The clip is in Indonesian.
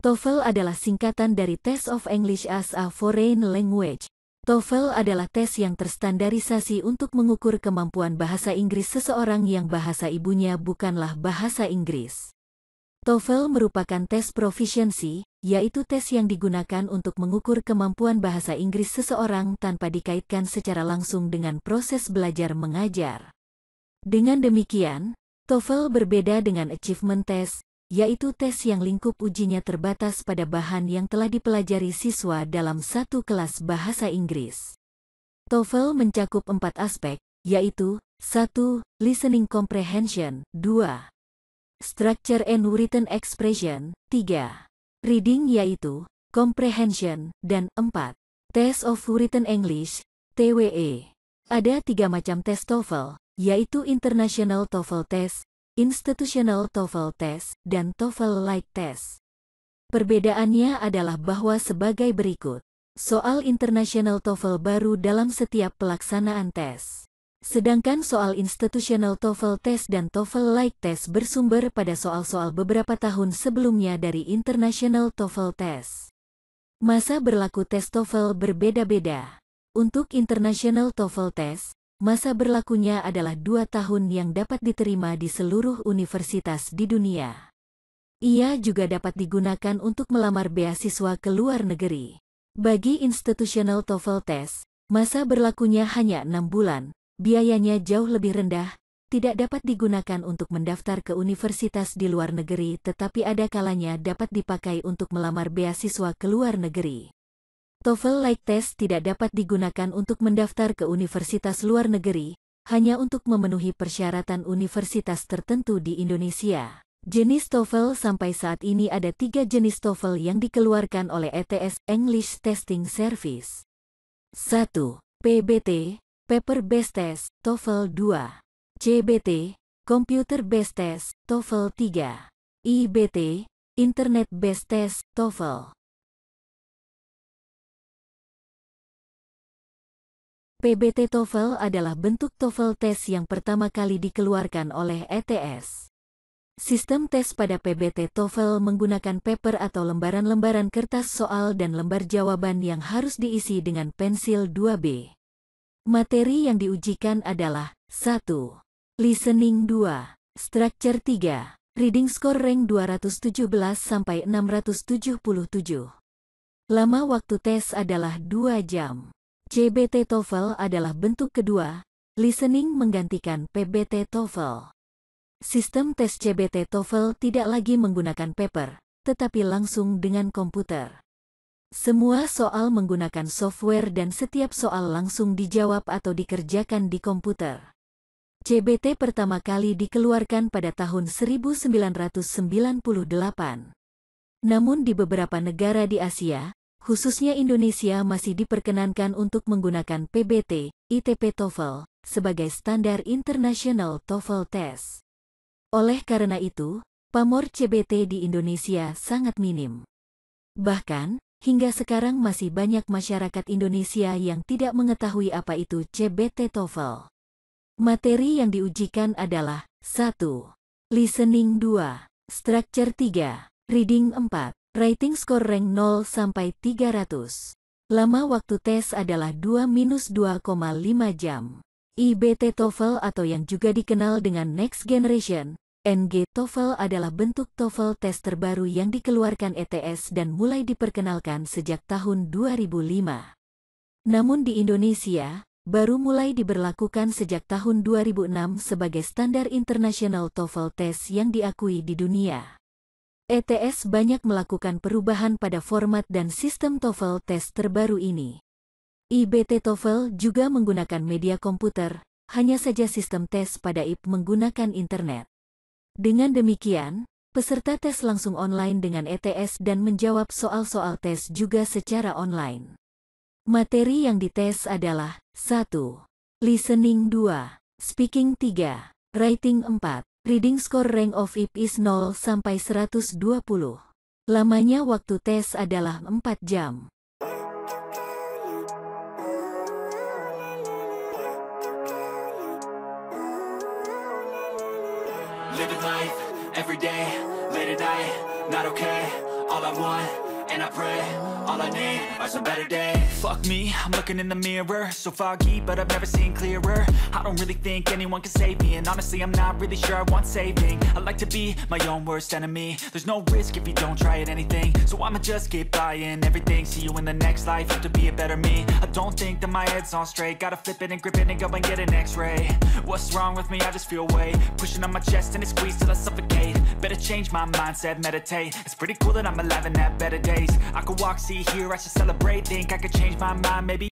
TOEFL adalah singkatan dari Test of English as a Foreign Language. TOEFL adalah tes yang terstandarisasi untuk mengukur kemampuan bahasa Inggris seseorang yang bahasa ibunya bukanlah bahasa Inggris. TOEFL merupakan tes proficiency, yaitu tes yang digunakan untuk mengukur kemampuan bahasa Inggris seseorang tanpa dikaitkan secara langsung dengan proses belajar mengajar. Dengan demikian, TOEFL berbeda dengan achievement test, yaitu tes yang lingkup ujinya terbatas pada bahan yang telah dipelajari siswa dalam satu kelas bahasa Inggris. TOEFL mencakup empat aspek, yaitu 1. Listening Comprehension 2. Structure and Written Expression 3. Reading yaitu Comprehension dan 4. Test of Written English TWE Ada tiga macam tes TOEFL, yaitu International TOEFL Test, Institutional TOEFL Test, dan toefl Lite Test. Perbedaannya adalah bahwa sebagai berikut. Soal International TOEFL baru dalam setiap pelaksanaan tes. Sedangkan soal Institutional TOEFL Test dan toefl Lite Test bersumber pada soal-soal beberapa tahun sebelumnya dari International TOEFL Test. Masa berlaku tes TOEFL berbeda-beda. Untuk International TOEFL Test, Masa berlakunya adalah dua tahun yang dapat diterima di seluruh universitas di dunia. Ia juga dapat digunakan untuk melamar beasiswa ke luar negeri. Bagi institutional TOEFL test, masa berlakunya hanya enam bulan, biayanya jauh lebih rendah, tidak dapat digunakan untuk mendaftar ke universitas di luar negeri tetapi ada kalanya dapat dipakai untuk melamar beasiswa ke luar negeri. TOEFL Like Test tidak dapat digunakan untuk mendaftar ke universitas luar negeri, hanya untuk memenuhi persyaratan universitas tertentu di Indonesia. Jenis TOEFL sampai saat ini ada tiga jenis TOEFL yang dikeluarkan oleh ETS English Testing Service. 1. PBT, Paper Based Test, TOEFL 2. CBT, Computer Based Test, TOEFL 3. IBT, Internet Based Test, TOEFL PBT TOEFL adalah bentuk TOEFL tes yang pertama kali dikeluarkan oleh ETS. Sistem tes pada PBT TOEFL menggunakan paper atau lembaran-lembaran kertas soal dan lembar jawaban yang harus diisi dengan pensil 2B. Materi yang diujikan adalah 1. Listening 2, Structure 3, Reading Score Rank 217 sampai 677. Lama waktu tes adalah 2 jam. CBT TOEFL adalah bentuk kedua, listening menggantikan PBT TOEFL. Sistem tes CBT TOEFL tidak lagi menggunakan paper, tetapi langsung dengan komputer. Semua soal menggunakan software dan setiap soal langsung dijawab atau dikerjakan di komputer. CBT pertama kali dikeluarkan pada tahun 1998. Namun di beberapa negara di Asia, khususnya Indonesia masih diperkenankan untuk menggunakan PBT, ITP TOEFL, sebagai standar internasional TOEFL test. Oleh karena itu, pamor CBT di Indonesia sangat minim. Bahkan, hingga sekarang masih banyak masyarakat Indonesia yang tidak mengetahui apa itu CBT TOEFL. Materi yang diujikan adalah 1. Listening 2, Structure 3, Reading 4, Rating skor rank 0 sampai 300. Lama waktu tes adalah 2 minus 2,5 jam. IBT TOEFL atau yang juga dikenal dengan Next Generation, NG TOEFL adalah bentuk TOEFL tes terbaru yang dikeluarkan ETS dan mulai diperkenalkan sejak tahun 2005. Namun di Indonesia, baru mulai diberlakukan sejak tahun 2006 sebagai standar internasional TOEFL tes yang diakui di dunia. ETS banyak melakukan perubahan pada format dan sistem TOEFL tes terbaru ini. IBT TOEFL juga menggunakan media komputer, hanya saja sistem tes pada IP menggunakan internet. Dengan demikian, peserta tes langsung online dengan ETS dan menjawab soal-soal tes juga secara online. Materi yang dites adalah 1. Listening 2, Speaking 3, Writing 4, Reading score rank of IP is 0 sampai 120. Lamanya waktu tes adalah 4 jam. Living life every day, late at night, not okay. All I want and I pray All I need are some better days Fuck me, I'm looking in the mirror So foggy, but I've never seen clearer I don't really think anyone can save me And honestly, I'm not really sure I want saving I like to be my own worst enemy There's no risk if you don't try at anything So I'ma just get buying everything See you in the next life, have to be a better me I don't think that my head's on straight Gotta flip it and grip it and go and get an x-ray What's wrong with me? I just feel weight Pushing on my chest and it squeezes till I suffocate Better change my mindset, meditate It's pretty cool that I'm alive and have better days I could walk, see, hear, I should celebrate Think I could change my mind, maybe